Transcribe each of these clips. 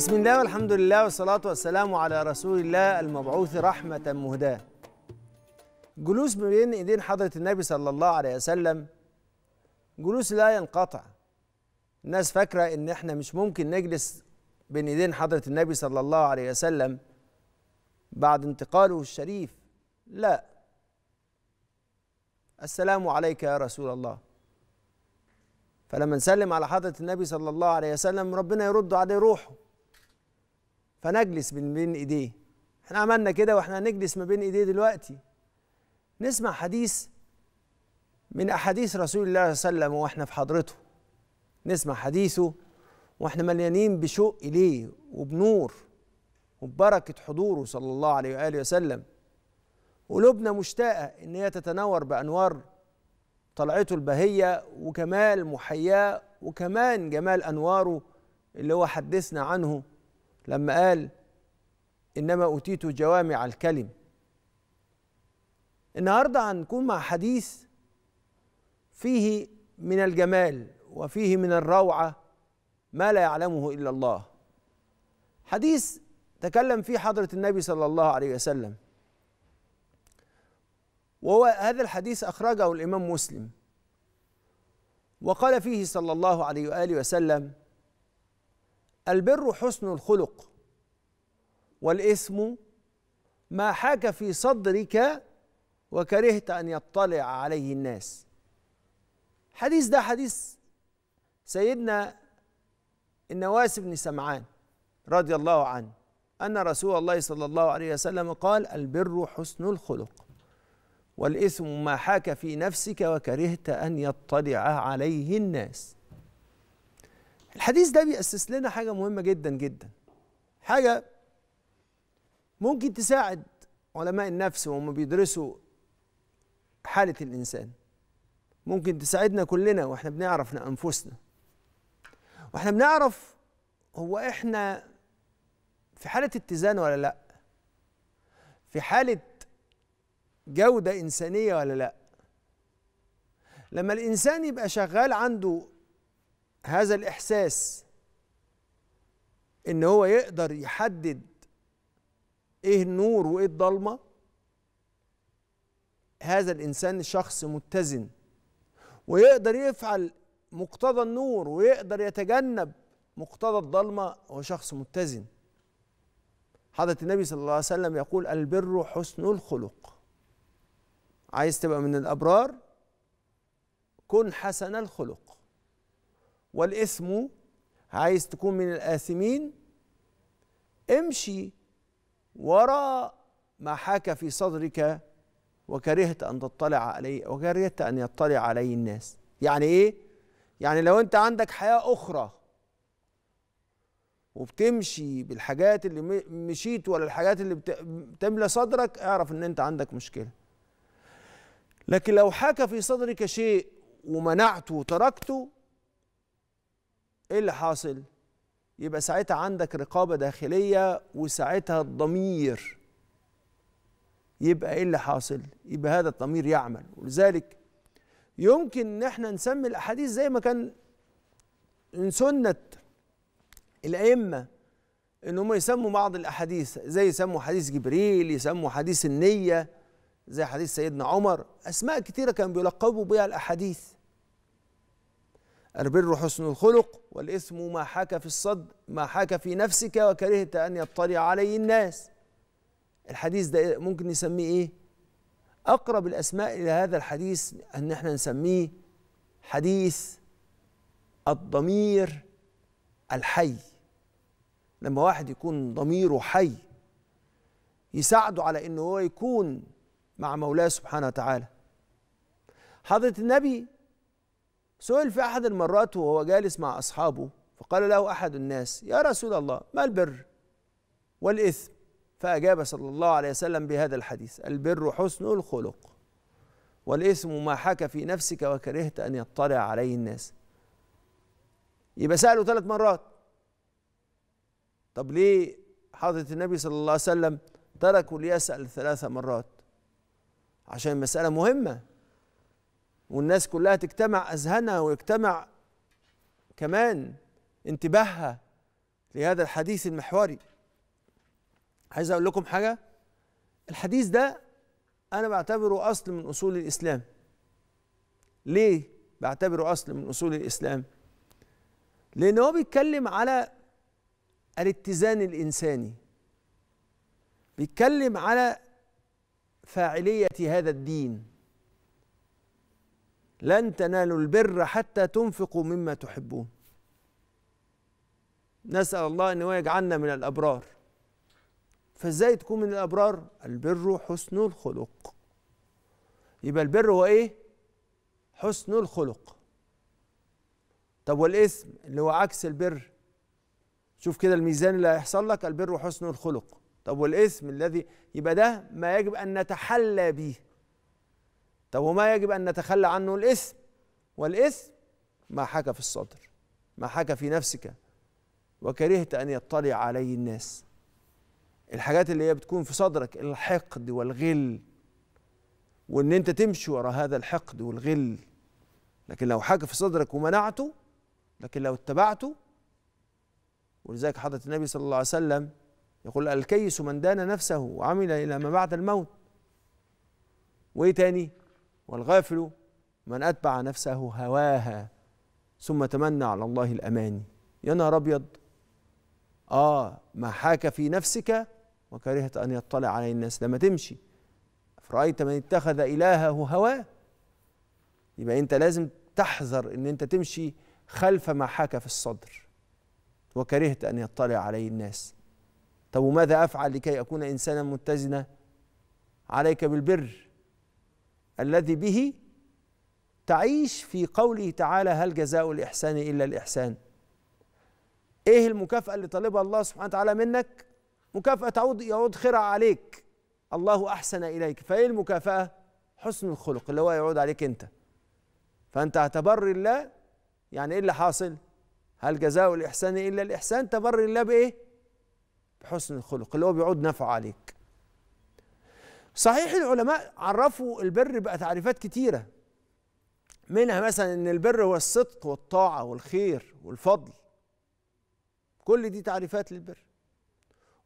بسم الله والحمد لله والصلاة والسلام على رسول الله المبعوث رحمة مهداة جلوس بين إيدين حضرة النبي صلى الله عليه وسلم جلوس لا ينقطع الناس فاكرة إن إحنا مش ممكن نجلس بين إيدين حضرة النبي صلى الله عليه وسلم بعد انتقاله الشريف لا السلام عليك يا رسول الله فلما نسلم على حضرة النبي صلى الله عليه وسلم ربنا يرد عليه روحه فنجلس من بين ايديه احنا عملنا كده واحنا هنجلس ما بين ايديه دلوقتي نسمع حديث من احاديث رسول الله صلى الله عليه وسلم واحنا في حضرته نسمع حديثه واحنا مليانين بشوق اليه وبنور وببركه حضوره صلى الله عليه واله وسلم قلوبنا مشتاقه ان هي تتنور بانوار طلعته البهيه وكمال محياه وكمان جمال انواره اللي هو حدثنا عنه لما قال انما اوتيت جوامع الكلم النهارده هنكون مع حديث فيه من الجمال وفيه من الروعه ما لا يعلمه الا الله حديث تكلم فيه حضره النبي صلى الله عليه وسلم وهو هذا الحديث اخرجه الامام مسلم وقال فيه صلى الله عليه واله وسلم البر حسن الخلق والإثم ما حاك في صدرك وكرهت أن يطلع عليه الناس حديث ده حديث سيدنا النواس بن سمعان رضي الله عنه أن رسول الله صلى الله عليه وسلم قال البر حسن الخلق والإثم ما حاك في نفسك وكرهت أن يطلع عليه الناس الحديث ده بيأسس لنا حاجة مهمة جدا جدا حاجة ممكن تساعد علماء النفس وهم بيدرسوا حالة الإنسان ممكن تساعدنا كلنا واحنا بنعرف أنفسنا واحنا بنعرف هو احنا في حالة اتزان ولا لأ في حالة جودة إنسانية ولا لأ لما الإنسان يبقى شغال عنده هذا الإحساس إن هو يقدر يحدد إيه النور وإيه الضلمة هذا الإنسان شخص متزن ويقدر يفعل مقتضى النور ويقدر يتجنب مقتضى الضلمة هو شخص متزن حضرة النبي صلى الله عليه وسلم يقول البر حسن الخلق عايز تبقى من الأبرار كن حسن الخلق والاسم عايز تكون من الآثمين امشي وراء ما حاك في صدرك وكرهت أن تطلع عليه وكرهت أن يطلع عليه الناس يعني إيه؟ يعني لو أنت عندك حياة أخرى وبتمشي بالحاجات اللي مشيت ولا الحاجات اللي بتملى صدرك اعرف ان انت عندك مشكله لكن لو حاك في صدرك شيء ومنعته وتركته ايه اللي حاصل يبقى ساعتها عندك رقابه داخليه وساعتها الضمير يبقى ايه اللي حاصل يبقى هذا الضمير يعمل ولذلك يمكن ان احنا نسمي الاحاديث زي ما كان من سنه الائمه ان هم يسموا بعض الاحاديث زي يسموا حديث جبريل يسموا حديث النيه زي حديث سيدنا عمر اسماء كتيره كان بيلقبوا بها الاحاديث البر حسن الخلق والإثم ما حاك في الصد ما حاك في نفسك وكرهت أن يطلع عليه الناس الحديث ده ممكن نسميه إيه؟ أقرب الأسماء إلى هذا الحديث أن احنا نسميه حديث الضمير الحي لما واحد يكون ضميره حي يساعده على أنه هو يكون مع مولاه سبحانه وتعالى حضرة النبي سئل في أحد المرات وهو جالس مع أصحابه فقال له أحد الناس يا رسول الله ما البر والإثم فأجاب صلى الله عليه وسلم بهذا الحديث البر حسن الخلق والإثم ما حكى في نفسك وكرهت أن يطلع عليه الناس يبقى سأله ثلاث مرات طب ليه حضرة النبي صلى الله عليه وسلم تركوا ليسأل ثلاث مرات عشان مسألة مهمة والناس كلها تجتمع أذهانها ويجتمع كمان انتباهها لهذا الحديث المحوري عايز أقول لكم حاجة الحديث ده أنا بعتبره أصل من أصول الإسلام ليه بعتبره أصل من أصول الإسلام لأن هو بيتكلم على الاتزان الإنساني بيتكلم على فاعلية هذا الدين لن تنالوا البر حتى تنفقوا مما تحبون نسأل الله أن هو يجعلنا من الأبرار فازاي تكون من الأبرار البر حسن الخلق يبقى البر هو إيه حسن الخلق طب والإثم اللي هو عكس البر شوف كده الميزان اللي هيحصل لك البر حسن الخلق طب والإثم الذي يبقى ده ما يجب أن نتحلى به طب وما يجب أن نتخلى عنه الإثم والإثم ما حكى في الصدر ما حكى في نفسك وكرهت أن يطلع عليه الناس الحاجات اللي هي بتكون في صدرك الحقد والغل وان انت تمشي ورا هذا الحقد والغل لكن لو حكى في صدرك ومنعته لكن لو اتبعته ولذلك حضره النبي صلى الله عليه وسلم يقول الكيس من دان نفسه وعمل الى ما بعد الموت وايه تاني والغافل من أتبع نفسه هواها ثم تمنى على الله الأماني يا نهار أبيض آه ما حاك في نفسك وكرهت أن يطلع عليه الناس لما تمشي فرأيت من اتخذ إلهه هواه يبقى أنت لازم تحذر أن أنت تمشي خلف ما حاك في الصدر وكرهت أن يطلع عليه الناس طب وماذا أفعل لكي أكون إنسانا متزنا عليك بالبر الذي به تعيش في قوله تعالى هل جزاء الإحسان إلا الإحسان إيه المكافأة اللي طالبها الله سبحانه وتعالى منك مكافأة تعود يعود خيرها عليك الله أحسن إليك فإيه المكافأة حسن الخلق اللي هو يعود عليك أنت فأنت هتبر الله يعني إيه اللي حاصل هل جزاء الإحسان إلا الإحسان تبر الله بإيه بحسن الخلق اللي هو بيعود نفعه عليك صحيح العلماء عرفوا البر بقى تعريفات كتيره منها مثلا ان البر هو الصدق والطاعه والخير والفضل كل دي تعريفات للبر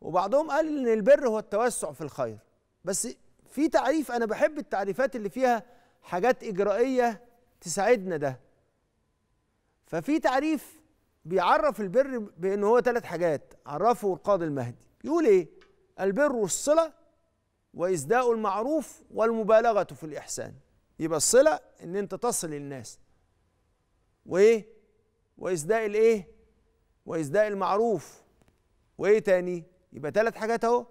وبعضهم قال ان البر هو التوسع في الخير بس في تعريف انا بحب التعريفات اللي فيها حاجات اجرائيه تساعدنا ده ففي تعريف بيعرف البر بان هو ثلاث حاجات عرفه القاضي المهدي يقول ايه البر الصله وإسداء المعروف والمبالغة في الإحسان يبقى الصلة إن أنت تصل للناس وإيه وإسداء الإيه وإسداء المعروف وإيه تاني يبقى تلات حاجات أهو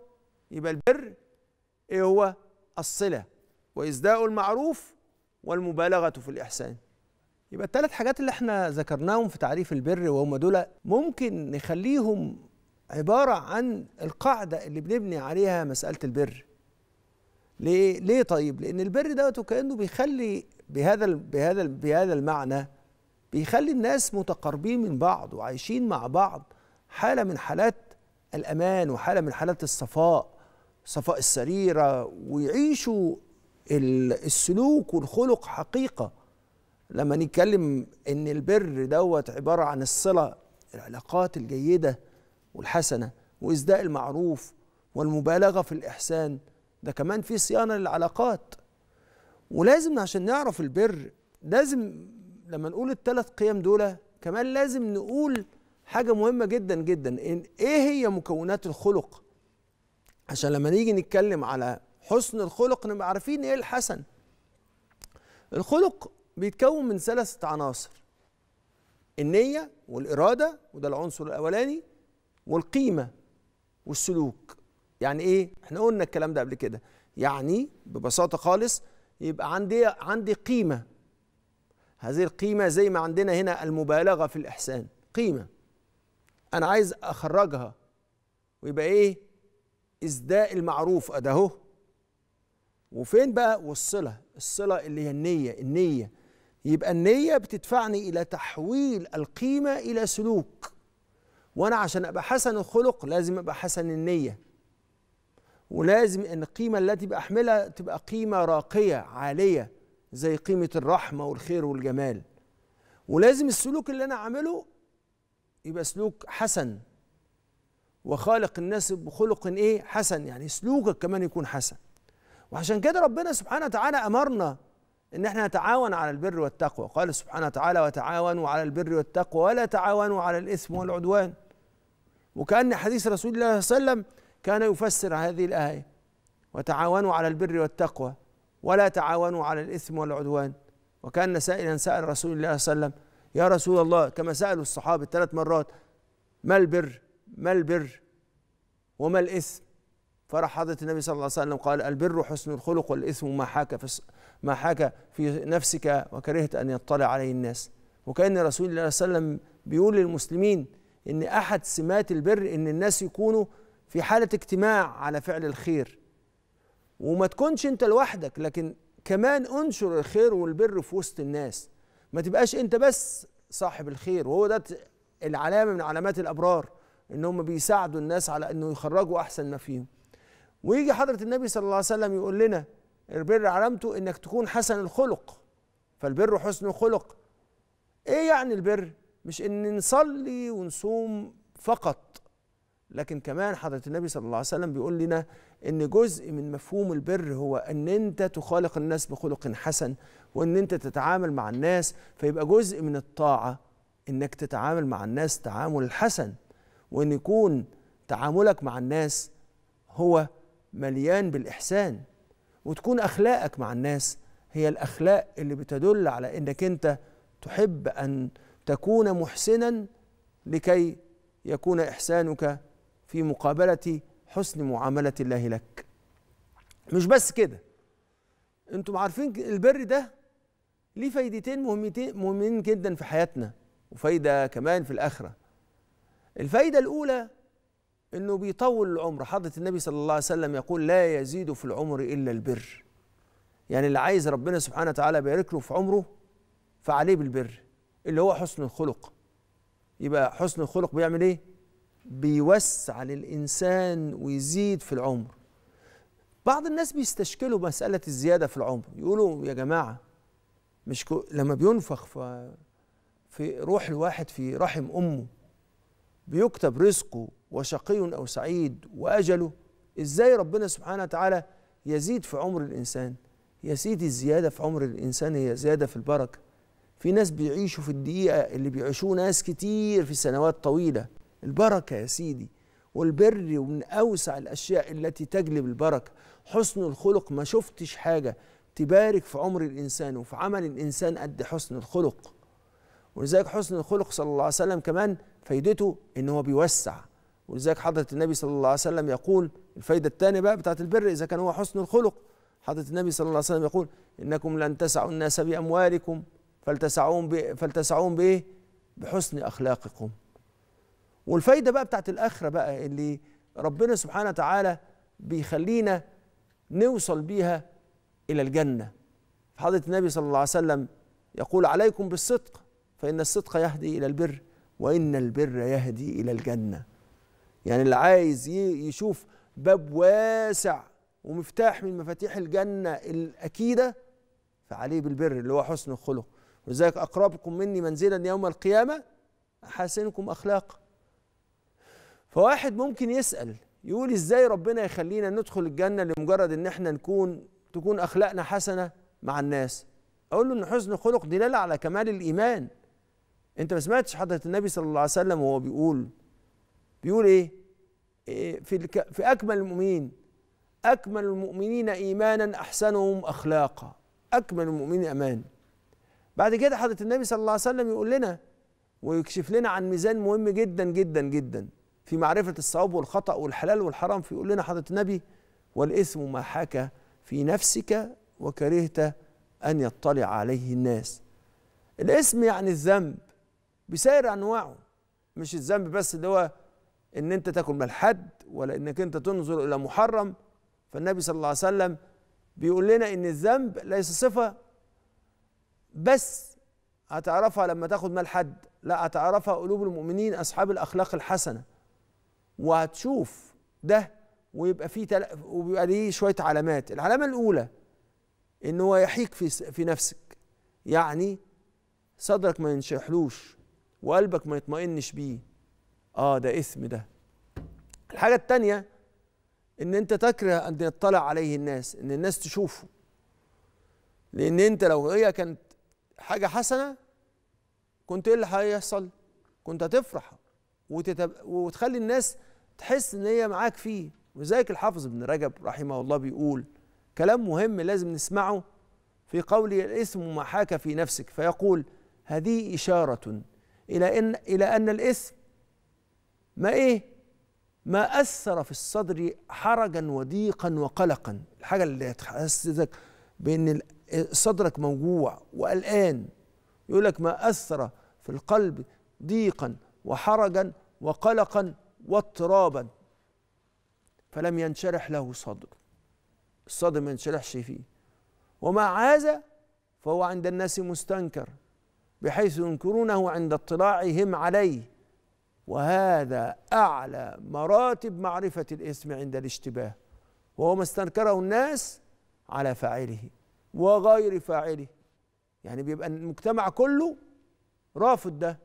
يبقى البر إيه هو الصلة وإسداء المعروف والمبالغة في الإحسان يبقى التلات حاجات اللي احنا ذكرناهم في تعريف البر وهم دول ممكن نخليهم عبارة عن القاعدة اللي بنبني عليها مسألة البر ليه ليه طيب لان البر دوت وكانه بيخلي بهذا بهذا بهذا المعنى بيخلي الناس متقربين من بعض وعايشين مع بعض حاله من حالات الامان وحاله من حالات الصفاء صفاء السريره ويعيشوا السلوك والخلق حقيقه لما نتكلم ان البر دوت عباره عن الصله العلاقات الجيده والحسنه واسداء المعروف والمبالغه في الاحسان ده كمان في صيانه للعلاقات ولازم عشان نعرف البر لازم لما نقول الثلاث قيم دول كمان لازم نقول حاجه مهمه جدا جدا إن ايه هي مكونات الخلق عشان لما نيجي نتكلم على حسن الخلق نبقى عارفين ايه الحسن الخلق بيتكون من ثلاثه عناصر النيه والاراده وده العنصر الاولاني والقيمه والسلوك يعني ايه احنا قلنا الكلام ده قبل كده يعني ببساطه خالص يبقى عندي عندي قيمه هذه القيمه زي ما عندنا هنا المبالغه في الاحسان قيمه انا عايز اخرجها ويبقى ايه ازداء المعروف ده اهو وفين بقى والصله الصله اللي هي النيه النيه يبقى النيه بتدفعني الى تحويل القيمه الى سلوك وانا عشان ابقى حسن الخلق لازم ابقى حسن النيه ولازم ان القيمه التي بأحملها تبقى قيمه راقيه عاليه زي قيمه الرحمه والخير والجمال ولازم السلوك اللي انا عامله يبقى سلوك حسن وخالق الناس بخلق ايه حسن يعني سلوكك كمان يكون حسن وعشان كده ربنا سبحانه وتعالى امرنا ان احنا نتعاون على البر والتقوى قال سبحانه وتعالى وتعاونوا على البر والتقوى ولا تعاونوا على الاثم والعدوان وكان حديث رسول الله صلى الله عليه وسلم كان يفسر هذه الآية وتعاونوا على البر والتقوى ولا تعاونوا على الإثم والعدوان وكان سائلا سأل رسول الله صلى الله عليه وسلم يا رسول الله كما سألوا الصحابة ثلاث مرات ما البر ما البر وما الإثم فرح حضرة النبي صلى الله عليه وسلم قال البر حسن الخلق والإثم ما حاك في ما حاك في نفسك وكرهت أن يطلع عليه الناس وكأن رسول الله صلى الله عليه وسلم بيقول للمسلمين إن أحد سمات البر إن الناس يكونوا في حالة اجتماع على فعل الخير وما تكونش انت لوحدك لكن كمان انشر الخير والبر في وسط الناس ما تبقاش انت بس صاحب الخير وهو ده العلامة من علامات الأبرار ان هم بيساعدوا الناس على انه يخرجوا احسن ما فيهم ويجي حضرة النبي صلى الله عليه وسلم يقول لنا البر علامته انك تكون حسن الخلق فالبر حسن الخلق ايه يعني البر مش ان نصلي ونصوم فقط لكن كمان حضرة النبي صلى الله عليه وسلم بيقول لنا إن جزء من مفهوم البر هو إن أنت تخالق الناس بخلق حسن وإن أنت تتعامل مع الناس فيبقى جزء من الطاعة إنك تتعامل مع الناس تعامل حسن وإن يكون تعاملك مع الناس هو مليان بالإحسان وتكون أخلاقك مع الناس هي الأخلاق اللي بتدل على إنك أنت تحب أن تكون محسنا لكي يكون إحسانك في مقابلة حسن معاملة الله لك مش بس كده انتم عارفين البر ده ليه فايدتين مهمتين مهمين جدا في حياتنا وفايدة كمان في الآخرة الفايدة الأولى انه بيطول العمر حضرة النبي صلى الله عليه وسلم يقول لا يزيد في العمر إلا البر يعني اللي عايز ربنا سبحانه وتعالى يبارك له في عمره فعليه بالبر اللي هو حسن الخلق يبقى حسن الخلق بيعمل ايه؟ بيوسع للإنسان ويزيد في العمر بعض الناس بيستشكلوا مسألة الزيادة في العمر يقولوا يا جماعة مش كو لما بينفخ في, في روح الواحد في رحم أمه بيكتب رزقه وشقي أو سعيد وأجله إزاي ربنا سبحانه وتعالى يزيد في عمر الإنسان يا سيدي الزيادة في عمر الإنسان هي زيادة في البركة في ناس بيعيشوا في الدقيقة اللي بيعيشوه ناس كتير في سنوات طويلة البركة يا سيدي والبر ومن أوسع الأشياء التي تجلب البركة حسن الخلق ما شفتش حاجة تبارك في عمر الإنسان وفي عمل الإنسان قد حسن الخلق ولذلك حسن الخلق صلى الله عليه وسلم كمان فايدته إن هو بيوسع ولذلك حضرة النبي صلى الله عليه وسلم يقول الفايدة الثانية بقى بتاعة البر إذا كان هو حسن الخلق حضرة النبي صلى الله عليه وسلم يقول إنكم لن تسعوا الناس بأموالكم فلتسعون بإيه؟ بحسن أخلاقكم والفايده بقى بتاعت الاخره بقى اللي ربنا سبحانه وتعالى بيخلينا نوصل بيها الى الجنه حضره النبي صلى الله عليه وسلم يقول عليكم بالصدق فان الصدق يهدي الى البر وان البر يهدي الى الجنه يعني اللي عايز يشوف باب واسع ومفتاح من مفاتيح الجنه الاكيده فعليه بالبر اللي هو حسن الخلق ولذلك اقربكم مني منزلا يوم القيامه احسنكم اخلاقا فواحد ممكن يسال يقول ازاي ربنا يخلينا ندخل الجنه لمجرد ان احنا نكون تكون اخلاقنا حسنه مع الناس اقول له ان حسن خلق دلاله على كمال الايمان انت ما سمعتش حضره النبي صلى الله عليه وسلم وهو بيقول بيقول ايه, إيه في الك... في اكمل المؤمنين اكمل المؤمنين ايمانا احسنهم اخلاقا اكمل المؤمنين امان بعد كده حضره النبي صلى الله عليه وسلم يقول لنا ويكشف لنا عن ميزان مهم جدا جدا جدا في معرفة الصواب والخطأ والحلال والحرام فيقول لنا حضرة النبي والإثم ما حاك في نفسك وكرهت أن يطلع عليه الناس الإثم يعني الذنب بسائر أنواعه مش الذنب بس اللي هو ان انت تاكل من حد ولا انك انت تنظر الى محرم فالنبي صلى الله عليه وسلم بيقول لنا ان الذنب ليس صفه بس هتعرفها لما تاخد مال حد لا هتعرفها قلوب المؤمنين اصحاب الاخلاق الحسنه وهتشوف ده ويبقى فيه تل... وبيبقى ليه شويه علامات العلامه الاولى ان هو يحيك في في نفسك يعني صدرك ما ينشحلوش وقلبك ما يطمئنش بيه اه ده اثم ده الحاجه الثانيه ان انت تكره ان يطلع عليه الناس ان الناس تشوفه لان انت لو هي كانت حاجه حسنه كنت ايه اللي هيحصل كنت هتفرح وتتب... وتخلي الناس تحس ان هي معاك فيه ولذلك الحافظ ابن رجب رحمه الله بيقول كلام مهم لازم نسمعه في قوله الاسم ما حاك في نفسك فيقول هذه إشارة إلى أن إلى أن الاسم ما إيه؟ ما أثر في الصدر حرجا وضيقا وقلقا الحاجة اللي تحسسك بأن صدرك موجوع وقلقان يقول لك ما أثر في القلب ضيقا وحرجا وقلقا واضطرابا فلم ينشرح له صدر الصدر ما ينشرحش فيه ومع هذا فهو عند الناس مستنكر بحيث ينكرونه عند اطلاعهم عليه وهذا أعلى مراتب معرفة الاسم عند الاشتباه وهو ما استنكره الناس على فاعله وغير فاعله يعني بيبقى المجتمع كله رافض ده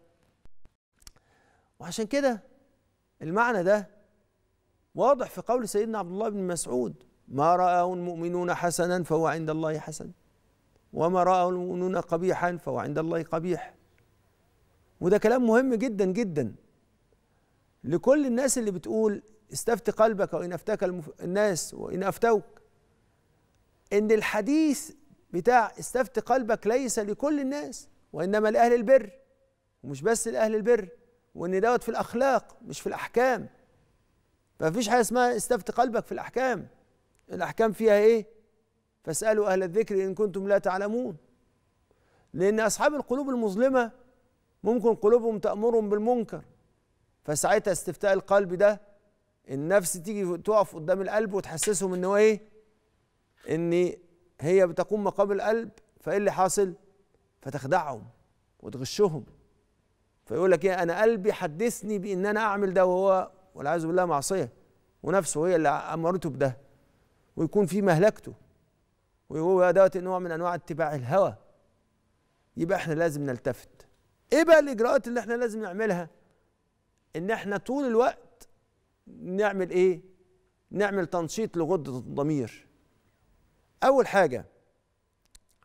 وعشان كده المعنى ده واضح في قول سيدنا عبد الله بن مسعود ما رآه المؤمنون حسنا فهو عند الله حسن وما رآه المؤمنون قبيحا فهو عند الله قبيح وده كلام مهم جدا جدا لكل الناس اللي بتقول استفت قلبك وإن أفتاك الناس وإن أفتوك إن الحديث بتاع استفت قلبك ليس لكل الناس وإنما لأهل البر ومش بس لأهل البر وان دوت في الاخلاق مش في الاحكام فمفيش حاجه اسمها استفت قلبك في الاحكام الاحكام فيها ايه فاسالوا اهل الذكر ان كنتم لا تعلمون لان اصحاب القلوب المظلمه ممكن قلوبهم تامرهم بالمنكر فساعتها استفتاء القلب ده النفس تيجي تقف قدام القلب وتحسسهم ان هو ايه ان هي بتقوم مقام القلب فايه اللي حاصل فتخدعهم وتغشهم فيقول لك ايه انا قلبي حدثني بان انا اعمل ده وهو والعياذ بالله معصيه ونفسه هي اللي امرته بده ويكون في مهلكته وهو دوت نوع من انواع اتباع الهوى يبقى احنا لازم نلتفت ايه بقى الاجراءات اللي احنا لازم نعملها ان احنا طول الوقت نعمل ايه نعمل تنشيط لغدة الضمير اول حاجة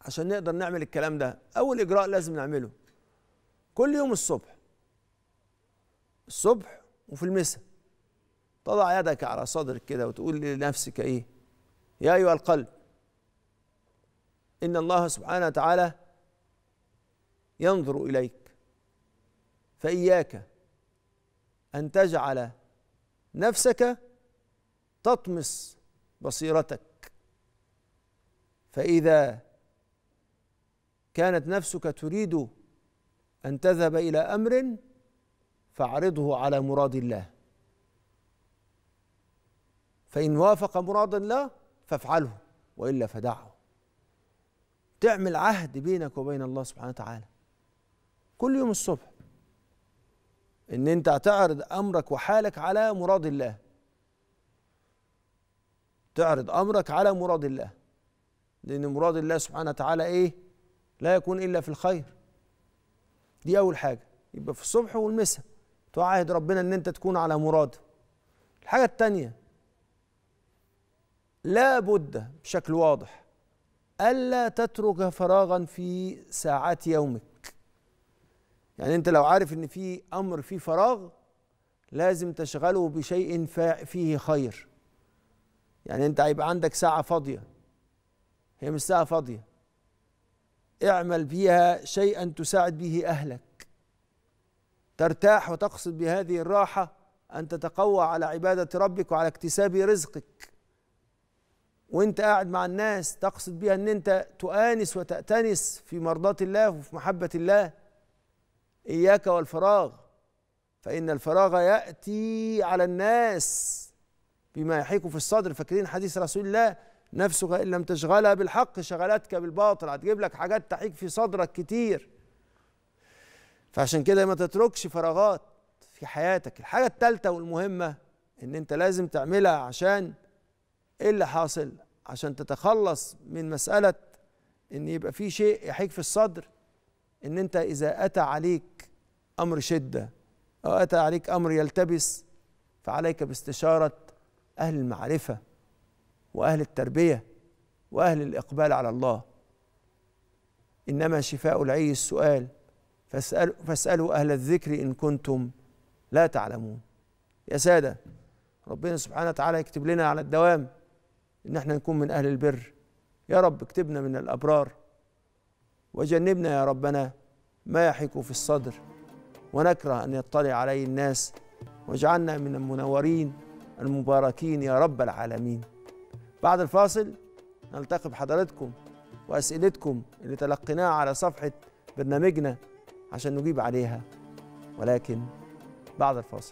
عشان نقدر نعمل الكلام ده اول اجراء لازم نعمله كل يوم الصبح الصبح وفي المساء تضع يدك على صدرك كده وتقول لنفسك ايه يا ايها القلب ان الله سبحانه وتعالى ينظر اليك فاياك ان تجعل نفسك تطمس بصيرتك فاذا كانت نفسك تريد ان تذهب الى امر فاعرضه على مراد الله فإن وافق مراد الله فافعله وإلا فدعه تعمل عهد بينك وبين الله سبحانه وتعالى كل يوم الصبح ان انت هتعرض امرك وحالك على مراد الله تعرض امرك على مراد الله لان مراد الله سبحانه وتعالى ايه لا يكون الا في الخير دي اول حاجه يبقى في الصبح والمساء تعاهد ربنا ان انت تكون على مراده الحاجه الثانيه لا بد بشكل واضح الا تترك فراغا في ساعات يومك يعني انت لو عارف ان في امر فيه فراغ لازم تشغله بشيء فيه خير يعني انت هيبقى عندك ساعه فاضيه هي مش ساعه فاضيه اعمل بيها شيئا تساعد به اهلك ترتاح وتقصد بهذه الراحه ان تتقوى على عباده ربك وعلى اكتساب رزقك وانت قاعد مع الناس تقصد بها ان انت تؤانس وتأتنس في مرضاة الله وفي محبة الله اياك والفراغ فإن الفراغ يأتي على الناس بما يحيك في الصدر فاكرين حديث رسول الله نفسك إن لم تشغلها بالحق شغلتك بالباطل هتجيب لك حاجات تحيك في صدرك كتير فعشان كده ما تتركش فراغات في حياتك الحاجة التالتة والمهمة ان انت لازم تعملها عشان ايه اللي حاصل عشان تتخلص من مسألة ان يبقى في شيء يحيك في الصدر ان انت اذا اتى عليك امر شدة او اتى عليك امر يلتبس فعليك باستشارة اهل المعرفة واهل التربية واهل الاقبال على الله انما شفاء العي السؤال فاسألوا, فاسألوا أهل الذكر إن كنتم لا تعلمون يا سادة ربنا سبحانه وتعالى يكتب لنا على الدوام إن احنا نكون من أهل البر يا رب اكتبنا من الأبرار وجنبنا يا ربنا ما يحك في الصدر ونكره أن يطلع عليه الناس واجعلنا من المنورين المباركين يا رب العالمين بعد الفاصل نلتقي بحضراتكم وأسئلتكم اللي تلقيناها على صفحة برنامجنا عشان نجيب عليها ولكن بعد الفاصل